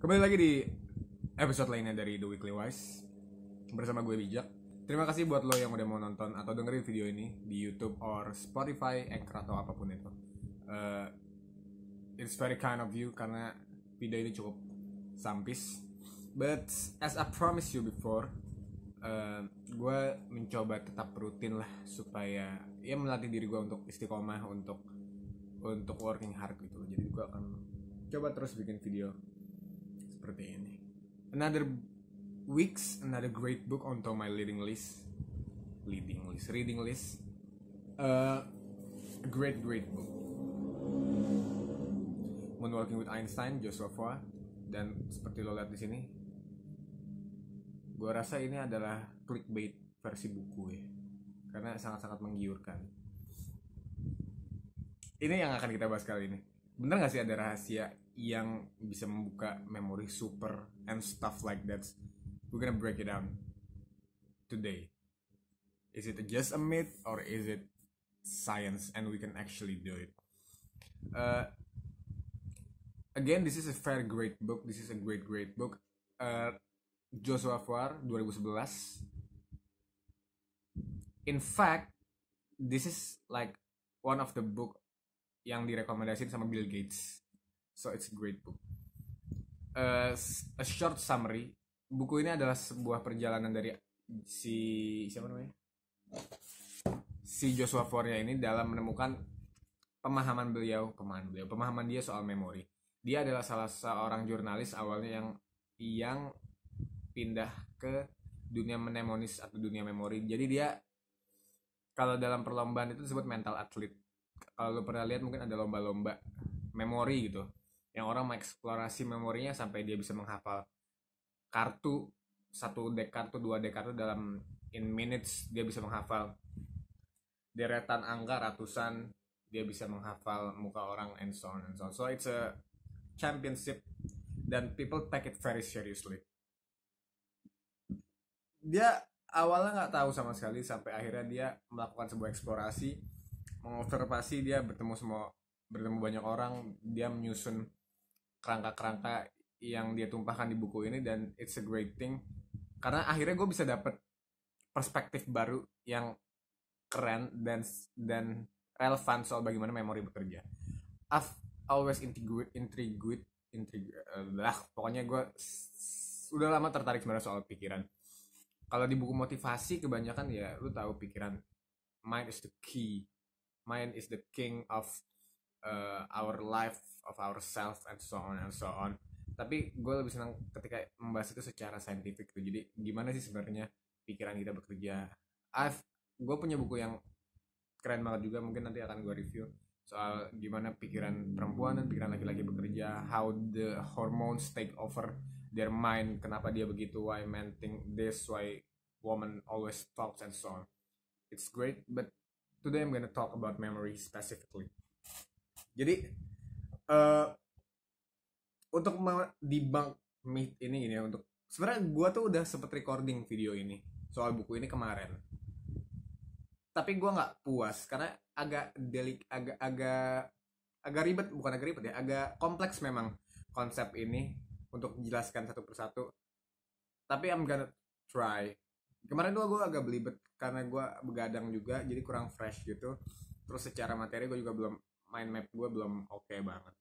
Kembali lagi di episode lainnya dari The Weekly Wise Bersama gue Bijak Terima kasih buat lo yang udah mau nonton atau dengerin video ini Di Youtube or Spotify, Anchor atau apapun itu uh, It's very kind of you karena video ini cukup sampis But as I promised you before uh, Gue mencoba tetap rutin lah supaya Ya melatih diri gue untuk istiqomah Untuk untuk working hard gitu Jadi gue akan coba terus bikin video seperti ini. Another weeks, another great book onto my reading list, reading list, reading list. Uh, a great, great book. When Working with Einstein, Joshua Foa, dan seperti lo lihat di sini, gue rasa ini adalah clickbait versi buku ya, karena sangat-sangat menggiurkan. Ini yang akan kita bahas kali ini. Bener gak sih ada rahasia yang bisa membuka memori super and stuff like that. We're gonna break it down today. Is it just a myth or is it science and we can actually do it? Uh, again, this is a very great book. This is a great, great book. Uh, Joshua Farr, 2011. In fact, this is like one of the book yang direkomendasikan sama Bill Gates so it's a great book. Uh, a short summary, buku ini adalah sebuah perjalanan dari si siapa namanya? Si Joshua Fornya ini dalam menemukan pemahaman beliau, pemahaman beliau, pemahaman dia soal memori. Dia adalah salah seorang jurnalis awalnya yang yang pindah ke dunia mnemonis atau dunia memori. Jadi dia kalau dalam perlombaan itu disebut mental atlet. Kalau lo pernah lihat mungkin ada lomba-lomba memori gitu yang orang mengeksplorasi memorinya sampai dia bisa menghafal kartu satu dek kartu dua dek kartu dalam in minutes dia bisa menghafal deretan angka ratusan dia bisa menghafal muka orang and so on and so on so it's a championship dan people take it very seriously dia awalnya nggak tahu sama sekali sampai akhirnya dia melakukan sebuah eksplorasi mengobservasi dia bertemu semua bertemu banyak orang dia menyusun kerangka-kerangka hmm. yang dia tumpahkan di buku ini dan it's a great thing karena akhirnya gue bisa dapet perspektif baru yang keren dan dan relevan soal bagaimana memori bekerja. I've always intrigued, intrigued, intrigued, uh, lah pokoknya gue udah lama tertarik sebenarnya soal pikiran. Kalau di buku motivasi kebanyakan ya lu tahu pikiran mind is the key, mind is the king of uh, our life of ourselves and so on and so on tapi gue lebih senang ketika membahas itu secara saintifik tuh jadi gimana sih sebenarnya pikiran kita bekerja I've gue punya buku yang keren banget juga mungkin nanti akan gue review soal gimana pikiran perempuan dan pikiran laki-laki bekerja how the hormones take over their mind kenapa dia begitu why men think this why woman always talks and so on it's great but today I'm gonna talk about memory specifically jadi uh, untuk bank meet ini ini ya untuk sebenarnya gue tuh udah sempet recording video ini soal buku ini kemarin tapi gue nggak puas karena agak delik agak agak agak ribet bukan agak ribet ya agak kompleks memang konsep ini untuk menjelaskan satu persatu tapi I'm gonna try kemarin tuh gue agak belibet karena gue begadang juga jadi kurang fresh gitu terus secara materi gue juga belum mind map gue belum oke okay banget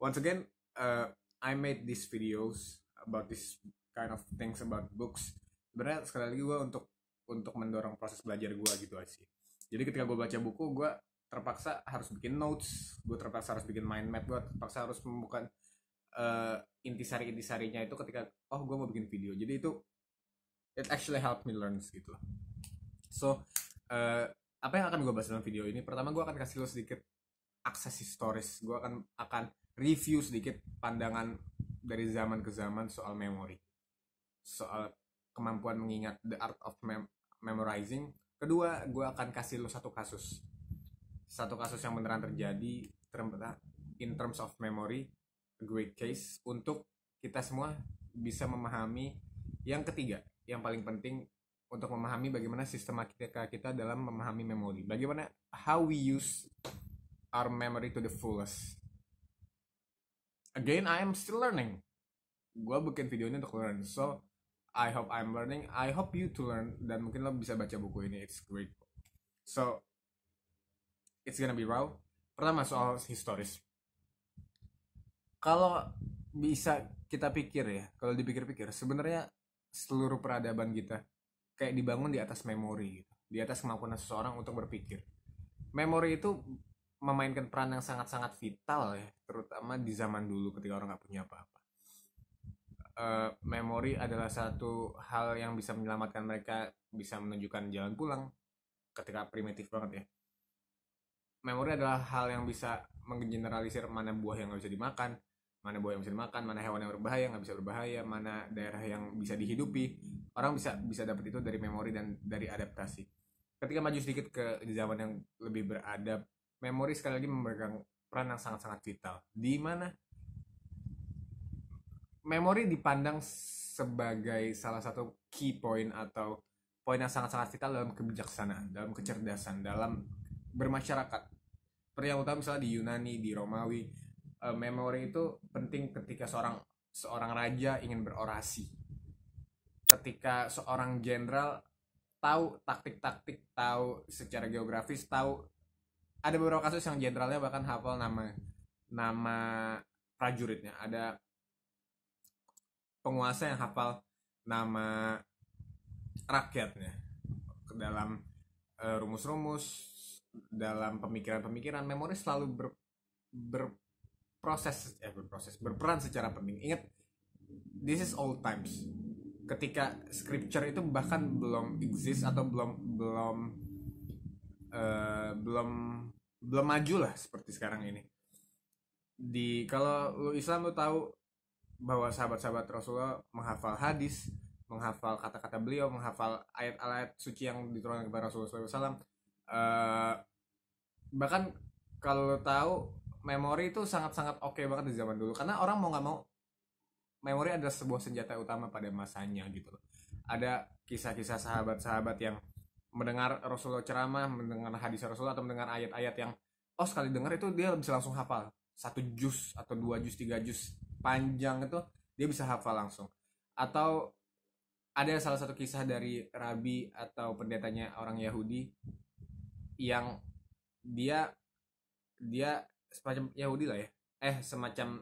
once again uh, I made these videos about this kind of things about books sebenarnya sekali lagi gue untuk untuk mendorong proses belajar gue gitu aja sih jadi ketika gue baca buku gue terpaksa harus bikin notes gue terpaksa harus bikin mind map gue terpaksa harus membuka uh, eh, intisari intisarinya itu ketika oh gue mau bikin video jadi itu it actually helped me learn gitu so uh, apa yang akan gue bahas dalam video ini pertama gue akan kasih lo sedikit akses historis gue akan akan review sedikit pandangan dari zaman ke zaman soal memori soal kemampuan mengingat the art of mem memorizing kedua gue akan kasih lo satu kasus satu kasus yang beneran terjadi term in terms of memory a great case untuk kita semua bisa memahami yang ketiga yang paling penting untuk memahami bagaimana sistematika kita dalam memahami memori bagaimana how we use our memory to the fullest. Again, I am still learning. Gua bikin video ini untuk learn. So, I hope I'm learning. I hope you to learn. Dan mungkin lo bisa baca buku ini. It's great. So, it's gonna be raw. Pertama soal historis. Kalau bisa kita pikir ya, kalau dipikir-pikir, sebenarnya seluruh peradaban kita kayak dibangun di atas memori gitu, di atas kemampuan seseorang untuk berpikir. Memori itu memainkan peran yang sangat-sangat vital ya terutama di zaman dulu ketika orang nggak punya apa-apa uh, memori adalah satu hal yang bisa menyelamatkan mereka bisa menunjukkan jalan pulang ketika primitif banget ya memori adalah hal yang bisa menggeneralisir mana buah yang nggak bisa dimakan mana buah yang bisa dimakan mana hewan yang berbahaya nggak bisa berbahaya mana daerah yang bisa dihidupi orang bisa bisa dapat itu dari memori dan dari adaptasi ketika maju sedikit ke zaman yang lebih beradab memori sekali lagi memegang peran yang sangat-sangat vital. Di mana memori dipandang sebagai salah satu key point atau poin yang sangat-sangat vital dalam kebijaksanaan, dalam kecerdasan, dalam bermasyarakat. Yang utama misalnya di Yunani, di Romawi, eh, memori itu penting ketika seorang seorang raja ingin berorasi. Ketika seorang jenderal tahu taktik-taktik, tahu secara geografis, tahu ada beberapa kasus yang jenderalnya bahkan hafal nama nama prajuritnya ada penguasa yang hafal nama rakyatnya ke dalam eh, rumus-rumus dalam pemikiran-pemikiran memori selalu ber, berproses eh berproses berperan secara penting ingat this is old times ketika scripture itu bahkan belum exist atau belum belum uh, belum belum maju lah seperti sekarang ini di kalau lu Islam lu tahu bahwa sahabat-sahabat Rasulullah menghafal hadis menghafal kata-kata beliau menghafal ayat-ayat suci yang diturunkan kepada Rasulullah SAW uh, eh, bahkan kalau tahu memori itu sangat-sangat oke okay banget di zaman dulu karena orang mau nggak mau memori adalah sebuah senjata utama pada masanya gitu ada kisah-kisah sahabat-sahabat yang mendengar Rasulullah ceramah, mendengar hadis Rasulullah atau mendengar ayat-ayat yang oh sekali dengar itu dia bisa langsung hafal satu jus atau dua jus tiga jus panjang itu dia bisa hafal langsung atau ada salah satu kisah dari rabi atau pendetanya orang Yahudi yang dia dia semacam Yahudi lah ya eh semacam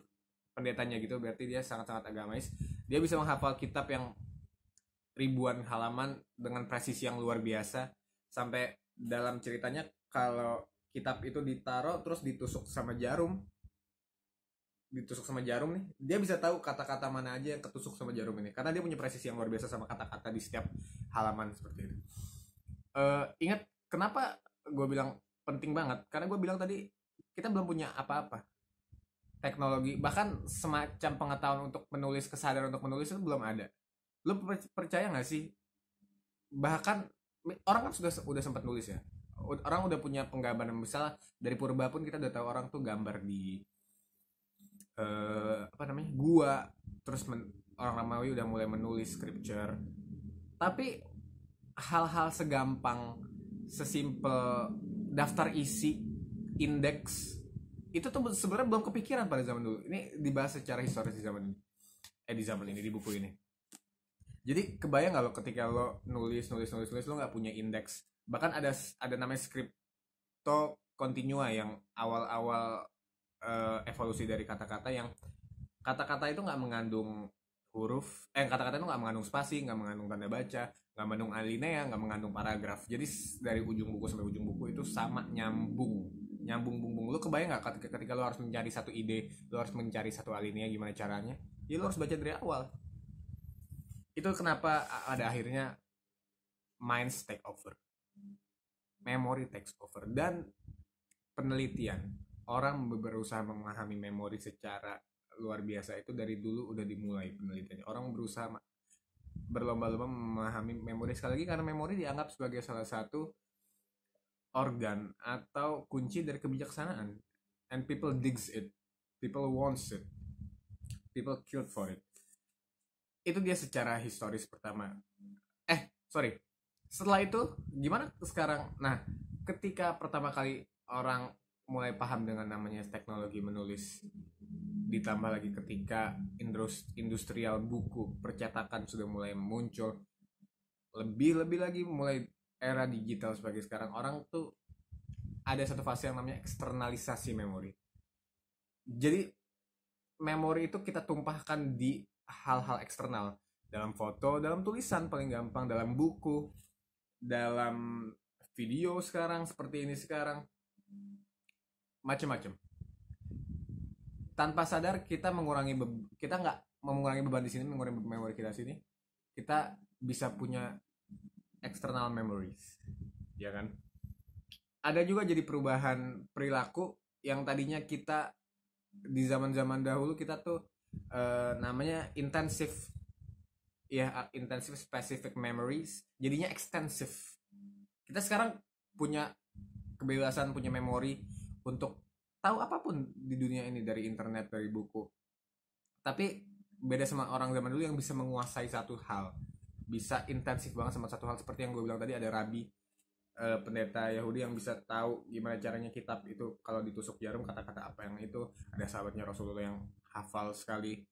pendetanya gitu berarti dia sangat-sangat agamais dia bisa menghafal kitab yang ribuan halaman dengan presisi yang luar biasa sampai dalam ceritanya kalau kitab itu ditaruh terus ditusuk sama jarum ditusuk sama jarum nih dia bisa tahu kata-kata mana aja yang ketusuk sama jarum ini karena dia punya presisi yang luar biasa sama kata-kata di setiap halaman seperti itu uh, ingat kenapa gue bilang penting banget karena gue bilang tadi kita belum punya apa-apa teknologi bahkan semacam pengetahuan untuk menulis kesadaran untuk menulis itu belum ada lo percaya nggak sih bahkan orang kan sudah udah sempat nulis ya orang udah punya penggambaran misalnya dari purba pun kita udah tahu orang tuh gambar di uh, apa namanya gua terus men, orang ramawi udah mulai menulis scripture tapi hal-hal segampang sesimpel daftar isi indeks itu tuh sebenarnya belum kepikiran pada zaman dulu ini dibahas secara historis di zaman ini eh di zaman ini di buku ini jadi kebayang nggak lo ketika lo nulis nulis nulis nulis lo nggak punya indeks bahkan ada ada namanya to continua yang awal-awal uh, evolusi dari kata-kata yang kata-kata itu nggak mengandung huruf eh kata-kata itu nggak mengandung spasi nggak mengandung tanda baca nggak mengandung alinea nggak mengandung paragraf jadi dari ujung buku sampai ujung buku itu sama nyambung nyambung bung bung lo kebayang nggak ketika, ketika lo harus mencari satu ide lo harus mencari satu alinea gimana caranya ya lo harus baca dari awal itu kenapa ada akhirnya mind take over memory takes over dan penelitian orang berusaha memahami memori secara luar biasa itu dari dulu udah dimulai penelitiannya orang berusaha berlomba-lomba memahami memori sekali lagi karena memori dianggap sebagai salah satu organ atau kunci dari kebijaksanaan and people digs it people wants it people killed for it itu dia secara historis pertama eh sorry setelah itu gimana sekarang nah ketika pertama kali orang mulai paham dengan namanya teknologi menulis ditambah lagi ketika industrial buku percetakan sudah mulai muncul lebih lebih lagi mulai era digital sebagai sekarang orang tuh ada satu fase yang namanya eksternalisasi memori jadi memori itu kita tumpahkan di hal-hal eksternal dalam foto, dalam tulisan paling gampang, dalam buku, dalam video sekarang seperti ini sekarang, macam-macam. Tanpa sadar kita mengurangi kita nggak mengurangi beban di sini, mengurangi memori kita di sini, kita bisa punya external memories, ya kan? Ada juga jadi perubahan perilaku yang tadinya kita di zaman-zaman dahulu kita tuh uh, namanya intensif ya yeah, intensive specific memories jadinya extensive kita sekarang punya kebebasan punya memori untuk tahu apapun di dunia ini dari internet dari buku tapi beda sama orang zaman dulu yang bisa menguasai satu hal bisa intensif banget sama satu hal seperti yang gue bilang tadi ada rabi uh, pendeta Yahudi yang bisa tahu gimana caranya kitab itu kalau ditusuk jarum kata-kata apa yang itu ada sahabatnya Rasulullah yang hafal sekali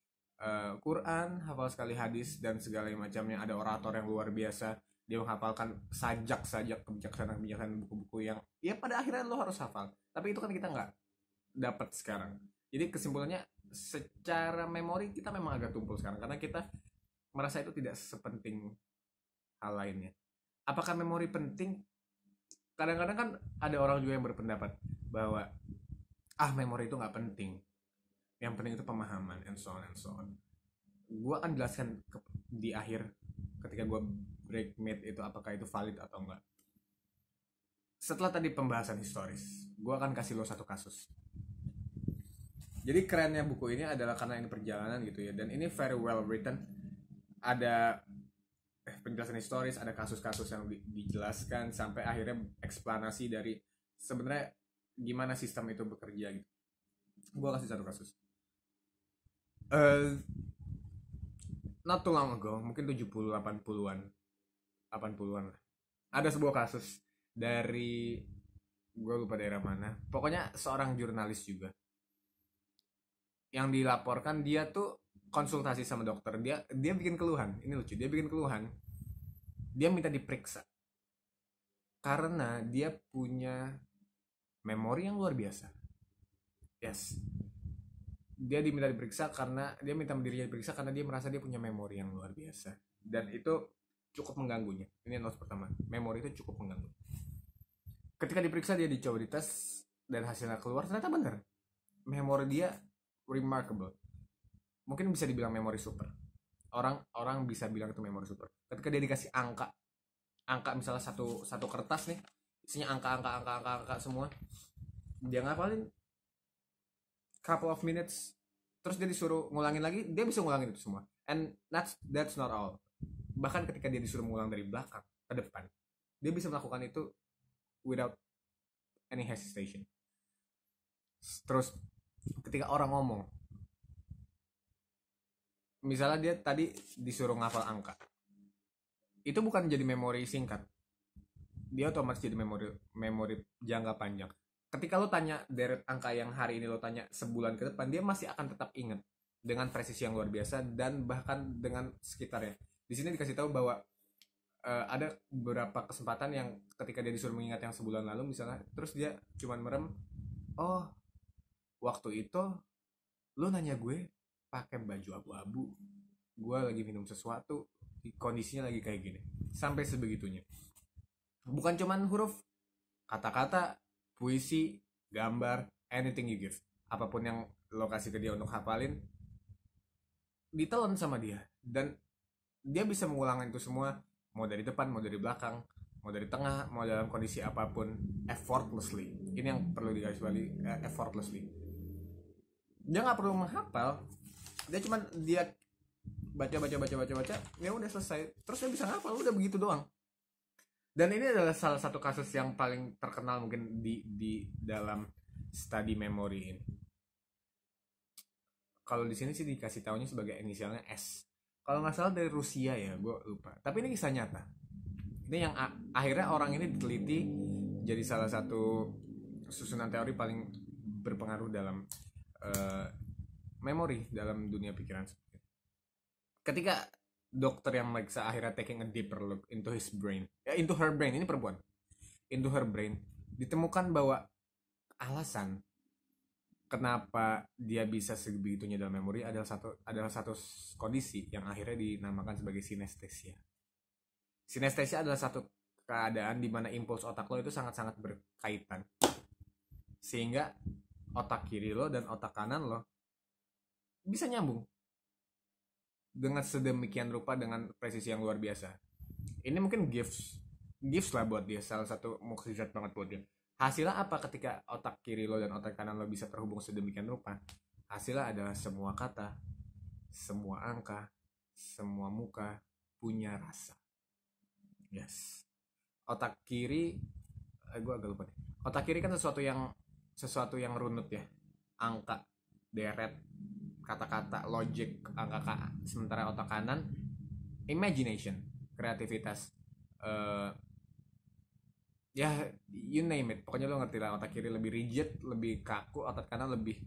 uh, Quran, hafal sekali hadis dan segala macamnya. Ada orator yang luar biasa, dia menghafalkan sajak-sajak kebijaksanaan-kebijaksanaan buku-buku yang ya pada akhirnya lo harus hafal. Tapi itu kan kita nggak dapat sekarang. Jadi kesimpulannya secara memori kita memang agak tumpul sekarang karena kita merasa itu tidak sepenting hal lainnya. Apakah memori penting? Kadang-kadang kan ada orang juga yang berpendapat bahwa ah memori itu nggak penting yang penting itu pemahaman and so on and so on gue akan jelaskan ke, di akhir ketika gue breakmate itu apakah itu valid atau enggak setelah tadi pembahasan historis gue akan kasih lo satu kasus jadi kerennya buku ini adalah karena ini perjalanan gitu ya dan ini very well written ada eh, penjelasan historis ada kasus-kasus yang di, dijelaskan sampai akhirnya eksplanasi dari sebenarnya gimana sistem itu bekerja gitu gue kasih satu kasus uh, not too long ago, mungkin 70 80-an. 80-an lah. Ada sebuah kasus dari gue lupa daerah mana. Pokoknya seorang jurnalis juga. Yang dilaporkan dia tuh konsultasi sama dokter, dia dia bikin keluhan. Ini lucu, dia bikin keluhan. Dia minta diperiksa. Karena dia punya memori yang luar biasa. Yes, dia diminta diperiksa karena dia minta dirinya diperiksa karena dia merasa dia punya memori yang luar biasa dan itu cukup mengganggunya ini notes pertama memori itu cukup mengganggu ketika diperiksa dia dicoba dites dan hasilnya keluar ternyata benar memori dia remarkable mungkin bisa dibilang memori super orang orang bisa bilang itu memori super ketika dia dikasih angka angka misalnya satu satu kertas nih isinya angka angka angka angka angka semua dia ngapalin couple of minutes terus dia disuruh ngulangin lagi dia bisa ngulangin itu semua and that's that's not all bahkan ketika dia disuruh mengulang dari belakang ke depan dia bisa melakukan itu without any hesitation terus ketika orang ngomong misalnya dia tadi disuruh ngafal angka itu bukan jadi memori singkat dia otomatis jadi memori memori jangka panjang ketika lo tanya deret angka yang hari ini lo tanya sebulan ke depan dia masih akan tetap inget dengan presisi yang luar biasa dan bahkan dengan sekitarnya di sini dikasih tahu bahwa uh, ada beberapa kesempatan yang ketika dia disuruh mengingat yang sebulan lalu misalnya terus dia cuman merem oh waktu itu lo nanya gue pakai baju abu-abu gue lagi minum sesuatu kondisinya lagi kayak gini sampai sebegitunya bukan cuman huruf kata-kata puisi, gambar, anything you give. Apapun yang lo kasih ke dia untuk hafalin, ditelan sama dia. Dan dia bisa mengulangkan itu semua, mau dari depan, mau dari belakang, mau dari tengah, mau dalam kondisi apapun, effortlessly. Ini yang perlu digarisbawahi, eh, effortlessly. Dia nggak perlu menghafal, dia cuman dia baca baca baca baca baca, ya udah selesai. Terus dia bisa ngapal, udah begitu doang dan ini adalah salah satu kasus yang paling terkenal mungkin di di dalam study memory ini kalau di sini sih dikasih tahunya sebagai inisialnya S kalau nggak salah dari Rusia ya gue lupa tapi ini kisah nyata ini yang akhirnya orang ini diteliti jadi salah satu susunan teori paling berpengaruh dalam uh, eh, memori dalam dunia pikiran ketika dokter yang meriksa akhirnya taking a deeper look into his brain ya into her brain ini perempuan into her brain ditemukan bahwa alasan kenapa dia bisa sebegitunya dalam memori adalah satu adalah satu kondisi yang akhirnya dinamakan sebagai sinestesia sinestesia adalah satu keadaan di mana impuls otak lo itu sangat-sangat berkaitan sehingga otak kiri lo dan otak kanan lo bisa nyambung dengan sedemikian rupa dengan presisi yang luar biasa ini mungkin gifts gifts lah buat dia salah satu mukjizat banget buat dia hasilnya apa ketika otak kiri lo dan otak kanan lo bisa terhubung sedemikian rupa hasilnya adalah semua kata semua angka semua muka punya rasa yes otak kiri eh, gue agak lupa deh. otak kiri kan sesuatu yang sesuatu yang runut ya angka deret kata-kata logic angka eh, sementara otak kanan imagination kreativitas uh, ya you name it pokoknya lo ngerti lah otak kiri lebih rigid lebih kaku otak kanan lebih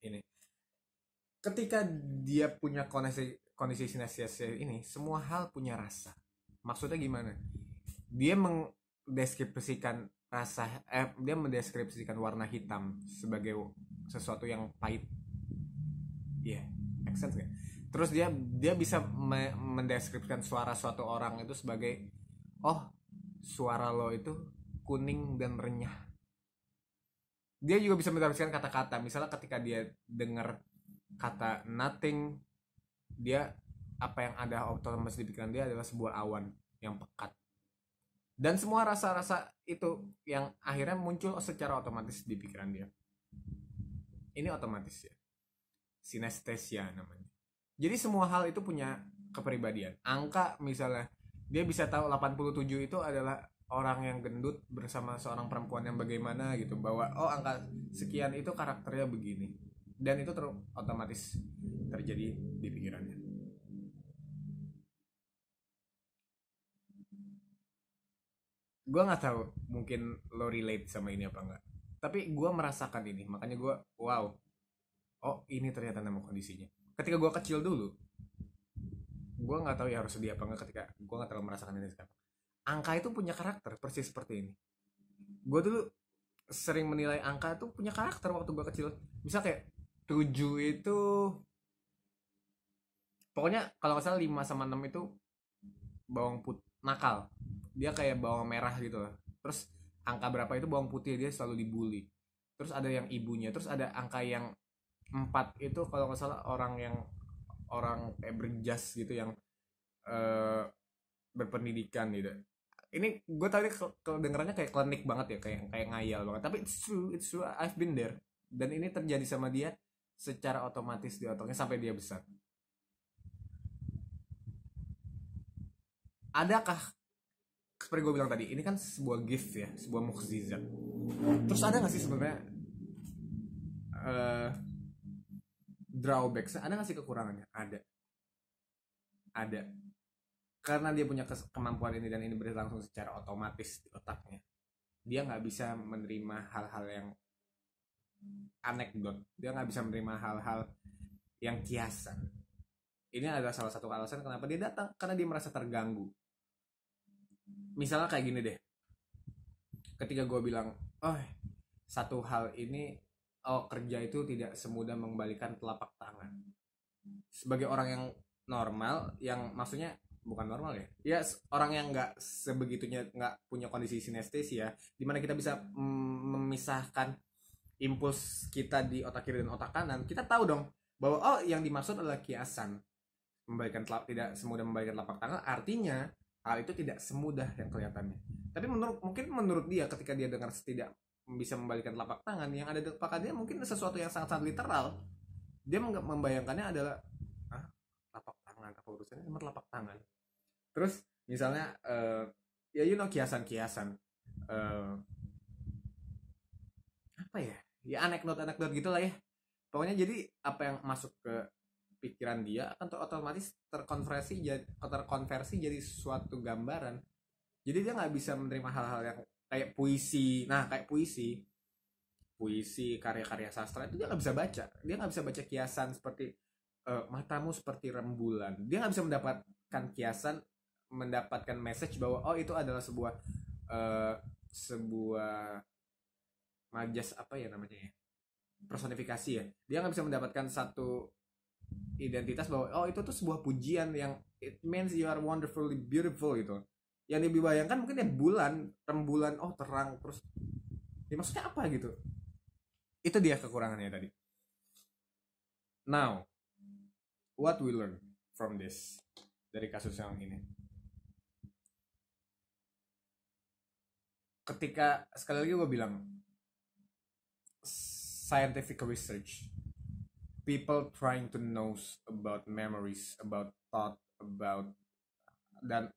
ini ketika dia punya koneksi kondisi sinestesi ini semua hal punya rasa maksudnya gimana dia mendeskripsikan rasa eh, dia mendeskripsikan warna hitam sebagai sesuatu yang pahit ya yeah, make sense gak? terus dia dia bisa me mendeskripsikan suara suatu orang itu sebagai oh suara lo itu kuning dan renyah dia juga bisa mendeskripsikan kata-kata misalnya ketika dia dengar kata nothing dia apa yang ada otomatis di pikiran dia adalah sebuah awan yang pekat dan semua rasa-rasa itu yang akhirnya muncul secara otomatis di pikiran dia ini otomatis ya sinestesia namanya jadi semua hal itu punya kepribadian angka misalnya dia bisa tahu 87 itu adalah orang yang gendut bersama seorang perempuan yang bagaimana gitu bahwa oh angka sekian itu karakternya begini dan itu ter otomatis terjadi di pikirannya gue nggak tahu mungkin lo relate sama ini apa enggak tapi gue merasakan ini makanya gue wow oh ini ternyata nama kondisinya ketika gue kecil dulu gue nggak tahu ya harus sedih apa nggak ketika gue nggak terlalu merasakan ini sekarang angka itu punya karakter persis seperti ini gue dulu sering menilai angka itu punya karakter waktu gue kecil misal kayak tujuh itu pokoknya kalau nggak salah 5 sama enam itu bawang put nakal dia kayak bawang merah gitu lah terus angka berapa itu bawang putih dia selalu dibully terus ada yang ibunya terus ada angka yang empat itu kalau nggak salah orang yang orang kayak berjas gitu yang uh, berpendidikan gitu ini gue tadi kedengarannya kayak klinik banget ya kayak kayak ngayal banget tapi it's true it's true I've been there dan ini terjadi sama dia secara otomatis di otaknya sampai dia besar adakah seperti gue bilang tadi ini kan sebuah gift ya sebuah mukjizat terus ada nggak sih sebenarnya uh, saya ada nggak sih kekurangannya ada ada karena dia punya kemampuan ini dan ini berlangsung secara otomatis di otaknya dia nggak bisa menerima hal-hal yang anekdot dia nggak bisa menerima hal-hal yang kiasan ini adalah salah satu alasan kenapa dia datang karena dia merasa terganggu misalnya kayak gini deh ketika gue bilang oh satu hal ini oh kerja itu tidak semudah mengembalikan telapak tangan sebagai orang yang normal yang maksudnya bukan normal ya ya orang yang nggak sebegitunya nggak punya kondisi sinestesi ya dimana kita bisa memisahkan impuls kita di otak kiri dan otak kanan kita tahu dong bahwa oh yang dimaksud adalah kiasan membalikan telap, tidak semudah membalikan telapak tangan artinya hal itu tidak semudah yang kelihatannya tapi menurut mungkin menurut dia ketika dia dengar setidak bisa membalikan telapak tangan yang ada di telapak mungkin sesuatu yang sangat-sangat literal dia membayangkannya adalah ah telapak tangan apa urusannya sama telapak tangan terus misalnya uh, ya you know kiasan-kiasan uh, apa ya ya anekdot-anekdot gitulah ya pokoknya jadi apa yang masuk ke pikiran dia akan otomatis terkonversi jadi terkonversi jadi suatu gambaran jadi dia nggak bisa menerima hal-hal yang kayak puisi nah kayak puisi puisi karya-karya sastra itu dia nggak bisa baca dia nggak bisa baca kiasan seperti uh, matamu seperti rembulan dia nggak bisa mendapatkan kiasan mendapatkan message bahwa oh itu adalah sebuah uh, sebuah majas apa ya namanya ya personifikasi ya dia nggak bisa mendapatkan satu identitas bahwa oh itu tuh sebuah pujian yang it means you are wonderfully beautiful gitu yang dibayangkan mungkin ya bulan rembulan oh terang terus ya maksudnya apa gitu itu dia kekurangannya tadi now what we learn from this dari kasus yang ini ketika sekali lagi gue bilang scientific research people trying to knows about memories about thought about dan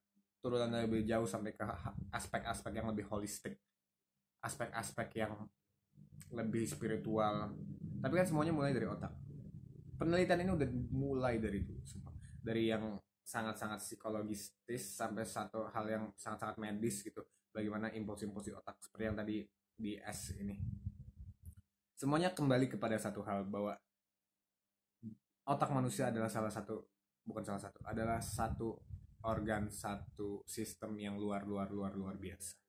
turunannya lebih jauh sampai ke aspek-aspek yang lebih holistik aspek-aspek yang lebih spiritual tapi kan semuanya mulai dari otak penelitian ini udah mulai dari itu sumpah. dari yang sangat-sangat psikologistis sampai satu hal yang sangat-sangat medis gitu bagaimana impuls-impuls di otak seperti yang tadi di S ini semuanya kembali kepada satu hal bahwa otak manusia adalah salah satu bukan salah satu adalah satu organ satu sistem yang luar luar luar luar biasa.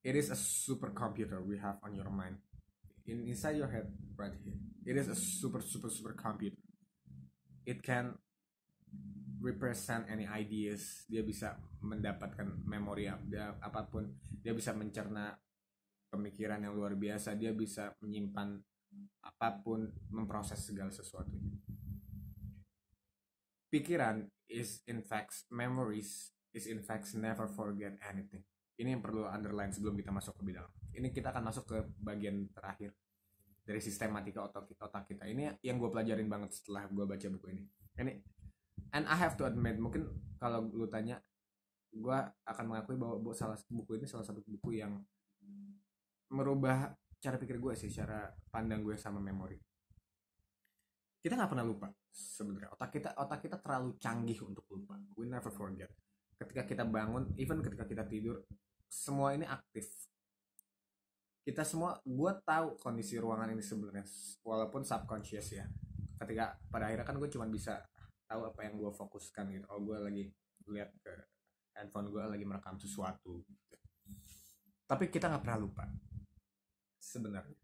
It is a supercomputer we have on your mind. In, inside your head right here. It is a super super super computer. It can represent any ideas. Dia bisa mendapatkan memori apa apapun. Dia bisa mencerna pemikiran yang luar biasa. Dia bisa menyimpan apapun, memproses segala sesuatu. Pikiran is in fact memories is in fact never forget anything. Ini yang perlu underline sebelum kita masuk ke bidang. Ini kita akan masuk ke bagian terakhir dari sistematika otak kita, otak kita. Ini yang gue pelajarin banget setelah gue baca buku ini. Ini and I have to admit mungkin kalau lu tanya gue akan mengakui bahwa bu, salah buku ini salah satu buku yang merubah cara pikir gue sih, cara pandang gue sama memori. Kita nggak pernah lupa sebenarnya otak kita otak kita terlalu canggih untuk lupa we never forget ketika kita bangun even ketika kita tidur semua ini aktif kita semua gue tahu kondisi ruangan ini sebenarnya walaupun subconscious ya ketika pada akhirnya kan gue cuma bisa tahu apa yang gue fokuskan gitu oh gue lagi lihat ke handphone gue lagi merekam sesuatu gitu. tapi kita nggak pernah lupa sebenarnya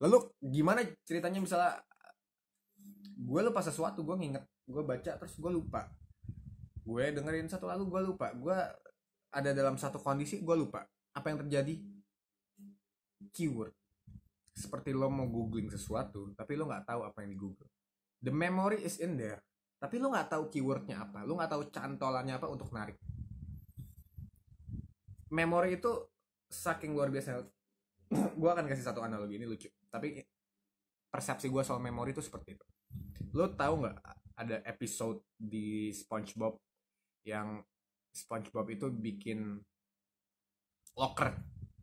lalu gimana ceritanya misalnya gue lupa sesuatu gue nginget gue baca terus gue lupa gue dengerin satu lagu gue lupa gue ada dalam satu kondisi gue lupa apa yang terjadi keyword seperti lo mau googling sesuatu tapi lo nggak tahu apa yang di google the memory is in there tapi lo nggak tahu keywordnya apa lo nggak tahu cantolannya apa untuk narik memory itu saking luar biasa gue akan kasih satu analogi ini lucu tapi persepsi gue soal memory itu seperti itu lo tau nggak ada episode di SpongeBob yang SpongeBob itu bikin locker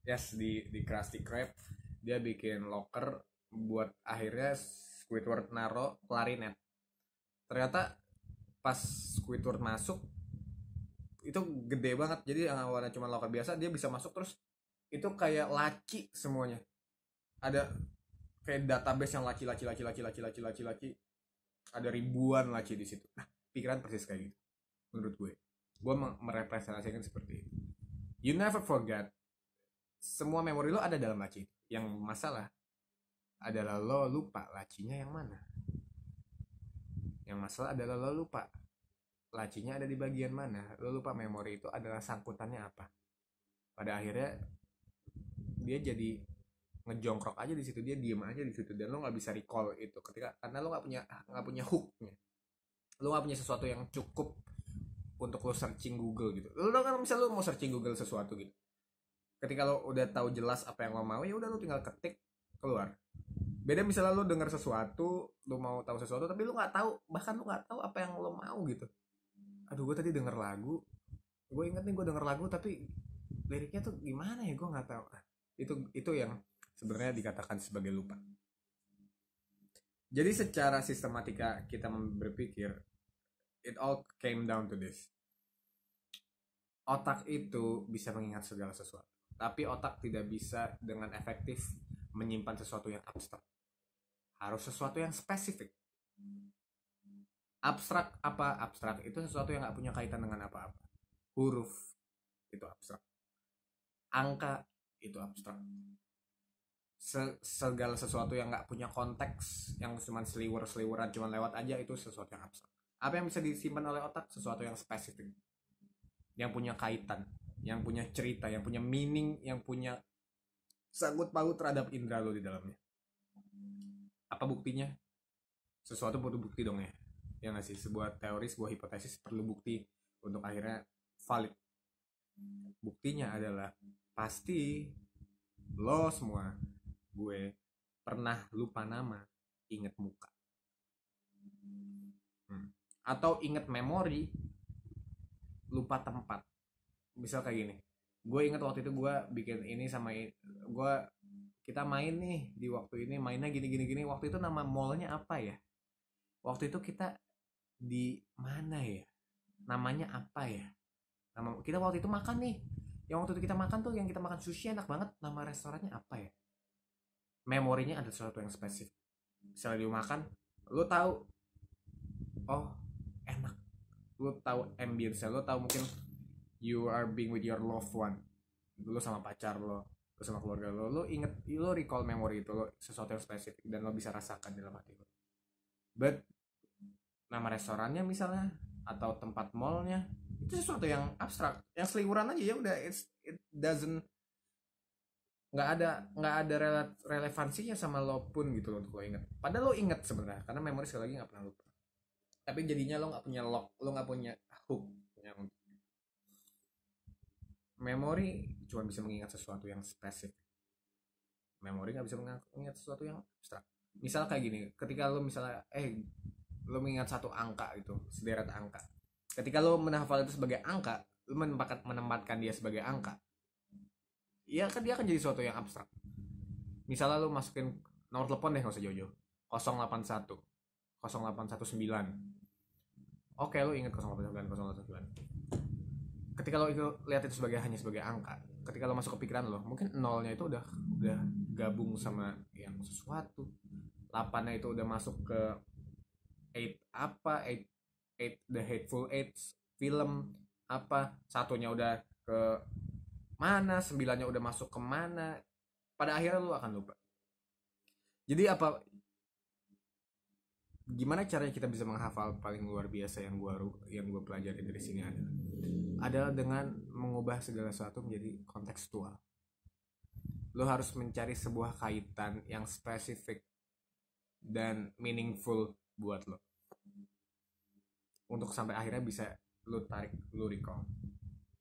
yes di di Krusty Krab dia bikin locker buat akhirnya Squidward naro clarinet ternyata pas Squidward masuk itu gede banget jadi yang awalnya cuma locker biasa dia bisa masuk terus itu kayak laci semuanya ada kayak database yang laci laci laci laci laci laci laci laci ada ribuan laci di situ nah pikiran persis kayak gitu menurut gue gue merepresentasikan seperti itu you never forget semua memori lo ada dalam laci yang masalah adalah lo lupa lacinya yang mana yang masalah adalah lo lupa lacinya ada di bagian mana lo lupa memori itu adalah sangkutannya apa pada akhirnya dia jadi ngejongkrok aja di situ dia diem aja di situ dan lo nggak bisa recall itu ketika karena lo nggak punya nggak punya hooknya lo nggak punya sesuatu yang cukup untuk lo searching Google gitu lo kan misalnya lo mau searching Google sesuatu gitu ketika lo udah tahu jelas apa yang lo mau ya udah lo tinggal ketik keluar beda misalnya lo dengar sesuatu lo mau tahu sesuatu tapi lo nggak tahu bahkan lo nggak tahu apa yang lo mau gitu aduh gue tadi denger lagu gue inget nih gue denger lagu tapi liriknya tuh gimana ya gue nggak tahu ah, itu itu yang sebenarnya dikatakan sebagai lupa. Jadi secara sistematika kita berpikir, it all came down to this. Otak itu bisa mengingat segala sesuatu, tapi otak tidak bisa dengan efektif menyimpan sesuatu yang abstrak. Harus sesuatu yang spesifik. Abstrak apa? Abstrak itu sesuatu yang nggak punya kaitan dengan apa-apa. Huruf itu abstrak. Angka itu abstrak se segala sesuatu yang nggak punya konteks yang cuma seliwer seliweran cuma lewat aja itu sesuatu yang abstrak apa yang bisa disimpan oleh otak sesuatu yang spesifik yang punya kaitan yang punya cerita yang punya meaning yang punya sangkut paut terhadap indera lo di dalamnya apa buktinya sesuatu butuh bukti dong ya yang nggak sebuah teori sebuah hipotesis perlu bukti untuk akhirnya valid buktinya adalah pasti lo semua gue pernah lupa nama inget muka hmm. atau inget memori lupa tempat misal kayak gini gue inget waktu itu gue bikin ini sama gue kita main nih di waktu ini mainnya gini gini gini waktu itu nama mallnya apa ya waktu itu kita di mana ya namanya apa ya nama kita waktu itu makan nih yang waktu itu kita makan tuh yang kita makan sushi enak banget nama restorannya apa ya memorinya ada sesuatu yang spesifik misalnya lu makan lu tahu oh enak lu tahu ambience lu tahu mungkin you are being with your loved one lu sama pacar lo lu sama keluarga lo lu inget lu recall memori itu lo sesuatu yang spesifik dan lo bisa rasakan dalam hati lo but nama restorannya misalnya atau tempat mallnya itu sesuatu yang abstrak yang seliburan aja ya udah it's, it doesn't nggak ada nggak ada rele relevansinya sama lo pun gitu loh untuk lo inget padahal lo inget sebenarnya karena memori sekali lagi nggak pernah lupa tapi jadinya lo nggak punya lock lo nggak punya hook yang memori cuma bisa mengingat sesuatu yang spesifik memori nggak bisa mengingat sesuatu yang abstrak misal kayak gini ketika lo misalnya eh lo mengingat satu angka gitu sederet angka ketika lo menghafal itu sebagai angka lo menempatkan menempatkan dia sebagai angka ya kan dia akan jadi sesuatu yang abstrak misalnya lu masukin nomor telepon deh gak usah jojo 081 0819 oke lu inget 0819 0819 ketika lo itu lihat itu sebagai hanya sebagai angka ketika lo masuk ke pikiran lo mungkin nolnya itu udah udah gabung sama yang sesuatu 8 itu udah masuk ke 8 apa 8, eight the hateful 8 film apa satunya udah ke mana sembilannya udah masuk kemana pada akhirnya lu akan lupa jadi apa gimana caranya kita bisa menghafal paling luar biasa yang gua yang gua pelajari dari sini adalah adalah dengan mengubah segala sesuatu menjadi kontekstual lu harus mencari sebuah kaitan yang spesifik dan meaningful buat lo untuk sampai akhirnya bisa lu tarik lu recall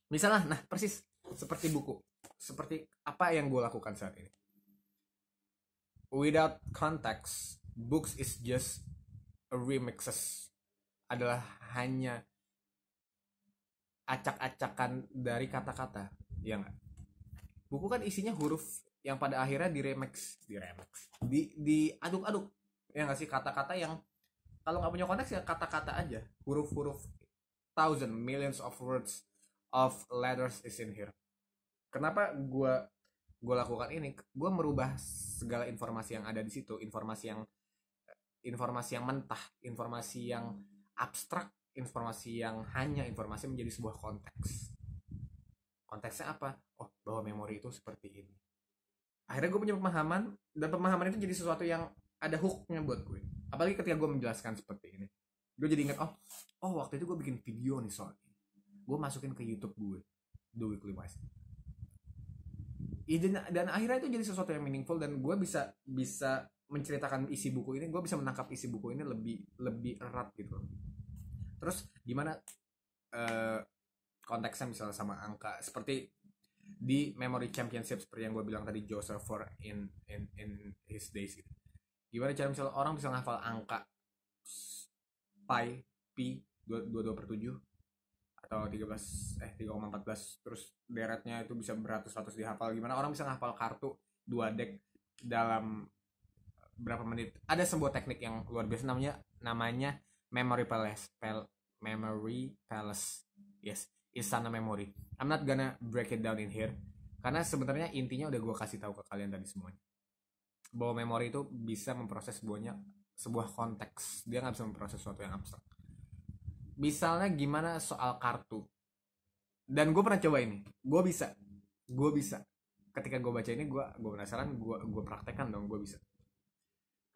misalnya nah persis seperti buku seperti apa yang gue lakukan saat ini without context books is just a remixes adalah hanya acak-acakan dari kata-kata yang buku kan isinya huruf yang pada akhirnya diremix diremix di diaduk-aduk ya nggak sih kata-kata yang kalau nggak punya konteks ya kata-kata aja huruf-huruf thousand millions of words of letters is in here kenapa gue gue lakukan ini gue merubah segala informasi yang ada di situ informasi yang informasi yang mentah informasi yang abstrak informasi yang hanya informasi menjadi sebuah konteks konteksnya apa oh bahwa memori itu seperti ini akhirnya gue punya pemahaman dan pemahaman itu jadi sesuatu yang ada hooknya buat gue apalagi ketika gue menjelaskan seperti ini gue jadi ingat oh oh waktu itu gue bikin video nih soal ini gue masukin ke YouTube gue The Weekly Wise ya, dan, dan akhirnya itu jadi sesuatu yang meaningful dan gue bisa bisa menceritakan isi buku ini gue bisa menangkap isi buku ini lebih lebih erat gitu terus gimana uh, konteksnya misalnya sama angka seperti di memory championship seperti yang gue bilang tadi Joseph for in in in his days gitu gimana cara misalnya orang bisa ngafal angka pi pi dua dua per tujuh atau 13 eh 3,14 terus deretnya itu bisa beratus-ratus dihafal gimana orang bisa ngafal kartu dua deck dalam eh, berapa menit ada sebuah teknik yang luar biasa namanya namanya memory palace pal, memory palace yes istana memory I'm not gonna break it down in here karena sebenarnya intinya udah gue kasih tahu ke kalian tadi semuanya bahwa memory itu bisa memproses banyak sebuah konteks dia nggak bisa memproses sesuatu yang abstrak misalnya gimana soal kartu dan gue pernah coba ini gue bisa gue bisa ketika gue baca ini gue gue penasaran gue gue praktekkan dong gue bisa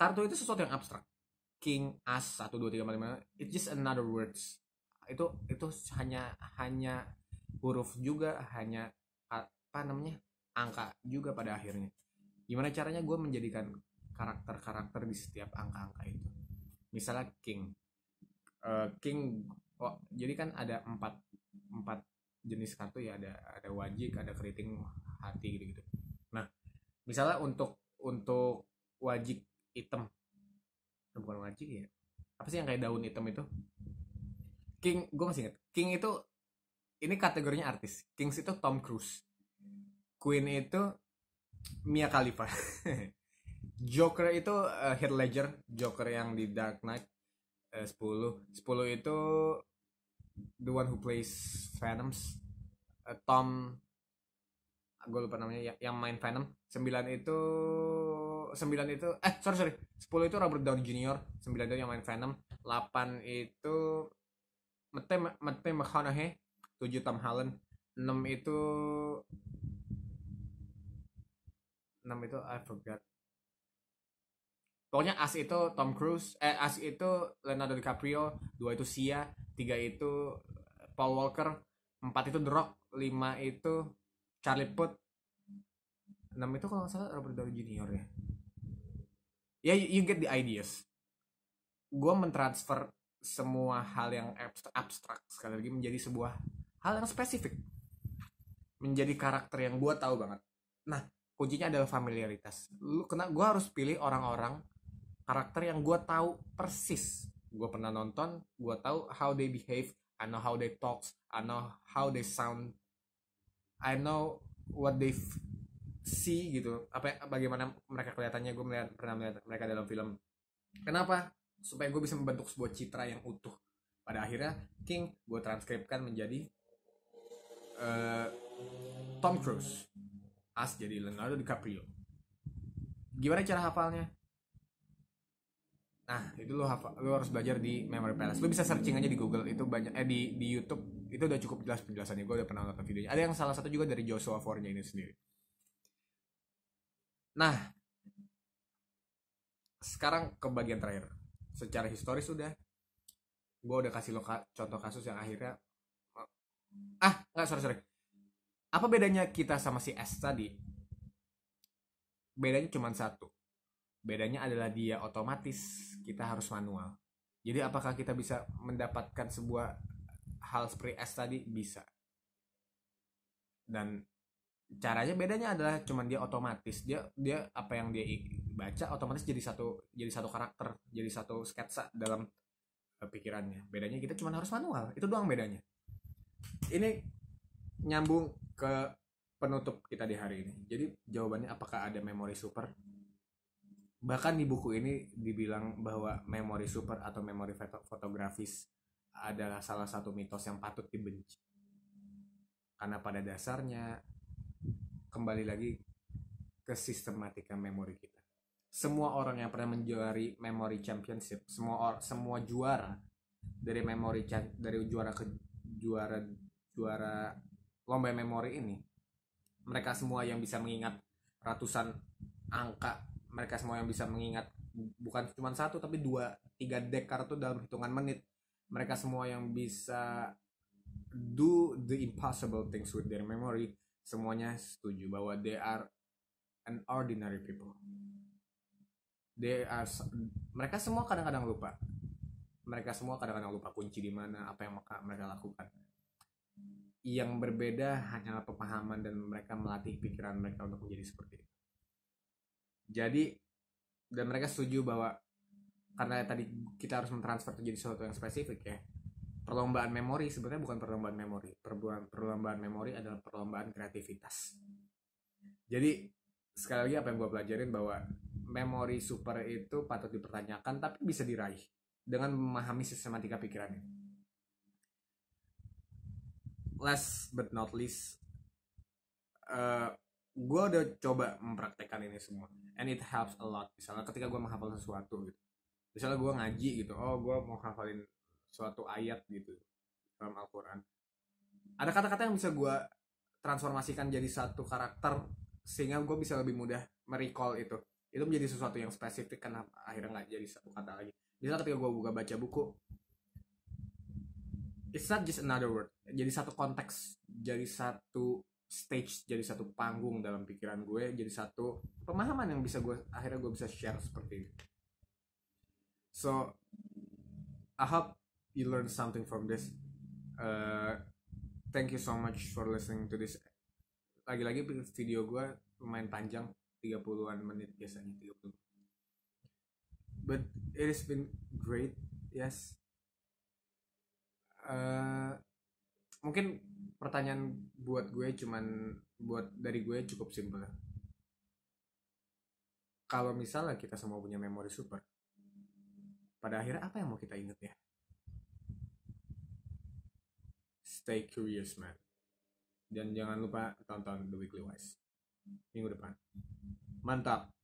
kartu itu sesuatu yang abstrak king as satu dua tiga empat lima it's just another words itu itu hanya hanya huruf juga hanya apa namanya angka juga pada akhirnya gimana caranya gue menjadikan karakter-karakter di setiap angka-angka itu misalnya king Eh, king oh, jadi kan ada empat empat jenis kartu ya ada ada wajik ada keriting hati gitu gitu nah misalnya untuk untuk wajik hitam eh, bukan wajik ya apa sih yang kayak daun hitam itu king gue masih inget king itu ini kategorinya artis kings itu Tom Cruise queen itu Mia Khalifa Joker itu uh, Heath Ledger Joker yang di Dark Knight eh, 10 10 itu the one who plays Venoms uh, eh, Tom gue lupa namanya ya, yang main Venom 9 itu 9 itu eh sorry sorry 10 itu Robert Downey Jr 9 itu yang main Venom 8 itu Mete Mete McConaughey 7 Tom Holland 6 itu 6 itu I forgot pokoknya As itu Tom Cruise eh As itu Leonardo DiCaprio dua itu Sia tiga itu Paul Walker empat itu The Rock lima itu Charlie Puth enam itu kalau nggak salah Robert Downey Jr ya ya yeah, you, get the ideas gue mentransfer semua hal yang abstrak, abstrak sekali lagi menjadi sebuah hal yang spesifik menjadi karakter yang gue tahu banget nah kuncinya adalah familiaritas lu kena gue harus pilih orang-orang karakter yang gue tahu persis gue pernah nonton gue tahu how they behave I know how they talks I know how they sound I know what they see gitu apa ya, bagaimana mereka kelihatannya gue melihat pernah melihat mereka dalam film kenapa supaya gue bisa membentuk sebuah citra yang utuh pada akhirnya King gue transkripkan menjadi uh, Tom Cruise as jadi Leonardo DiCaprio gimana cara hafalnya Nah, itu lu hafal, lu harus belajar di Memory Palace. Lu bisa searching aja di Google itu banyak eh di di YouTube itu udah cukup jelas penjelasannya. Gue udah pernah nonton videonya. Ada yang salah satu juga dari Joshua Fornya ini sendiri. Nah, sekarang ke bagian terakhir. Secara historis sudah gue udah kasih lo contoh kasus yang akhirnya ah nggak sorry sorry apa bedanya kita sama si S tadi bedanya cuma satu bedanya adalah dia otomatis kita harus manual jadi apakah kita bisa mendapatkan sebuah hal spray S tadi bisa dan caranya bedanya adalah cuman dia otomatis dia dia apa yang dia baca otomatis jadi satu jadi satu karakter jadi satu sketsa dalam eh, pikirannya bedanya kita cuman harus manual itu doang bedanya ini nyambung ke penutup kita di hari ini jadi jawabannya apakah ada memori super bahkan di buku ini dibilang bahwa memori super atau memori foto fotografis adalah salah satu mitos yang patut dibenci karena pada dasarnya kembali lagi ke sistematika memori kita semua orang yang pernah menjuari memori championship semua or, semua juara dari memori dari juara ke juara juara lomba memori ini mereka semua yang bisa mengingat ratusan angka mereka semua yang bisa mengingat bukan cuma satu tapi dua tiga deck kartu dalam hitungan menit mereka semua yang bisa do the impossible things with their memory semuanya setuju bahwa they are an ordinary people they are mereka semua kadang-kadang lupa mereka semua kadang-kadang lupa kunci di mana apa yang mereka lakukan yang berbeda hanyalah pemahaman dan mereka melatih pikiran mereka untuk menjadi seperti itu jadi dan mereka setuju bahwa karena tadi kita harus mentransfer jadi sesuatu yang spesifik ya perlombaan memori sebenarnya bukan perlombaan memori perlombaan perlombaan memori adalah perlombaan kreativitas jadi sekali lagi apa yang gue pelajarin bahwa memori super itu patut dipertanyakan tapi bisa diraih dengan memahami sistematika pikirannya last but not least uh, gue udah coba mempraktekkan ini semua and it helps a lot misalnya ketika gue menghafal sesuatu gitu misalnya gue ngaji gitu oh gue mau hafalin suatu ayat gitu dalam Alquran ada kata-kata yang bisa gue transformasikan jadi satu karakter sehingga gue bisa lebih mudah merecall itu itu menjadi sesuatu yang spesifik karena akhirnya nggak jadi satu kata lagi misalnya ketika gue buka baca buku it's not just another word jadi satu konteks jadi satu stage jadi satu panggung dalam pikiran gue jadi satu pemahaman yang bisa gue akhirnya gue bisa share seperti ini so I hope you learn something from this uh, thank you so much for listening to this lagi-lagi video gue lumayan panjang 30-an menit biasanya 30 but it has been great yes uh, mungkin pertanyaan buat gue cuman buat dari gue cukup simpel kalau misalnya kita semua punya memori super pada akhirnya apa yang mau kita inget ya stay curious man dan jangan lupa tonton The Weekly Wise minggu depan mantap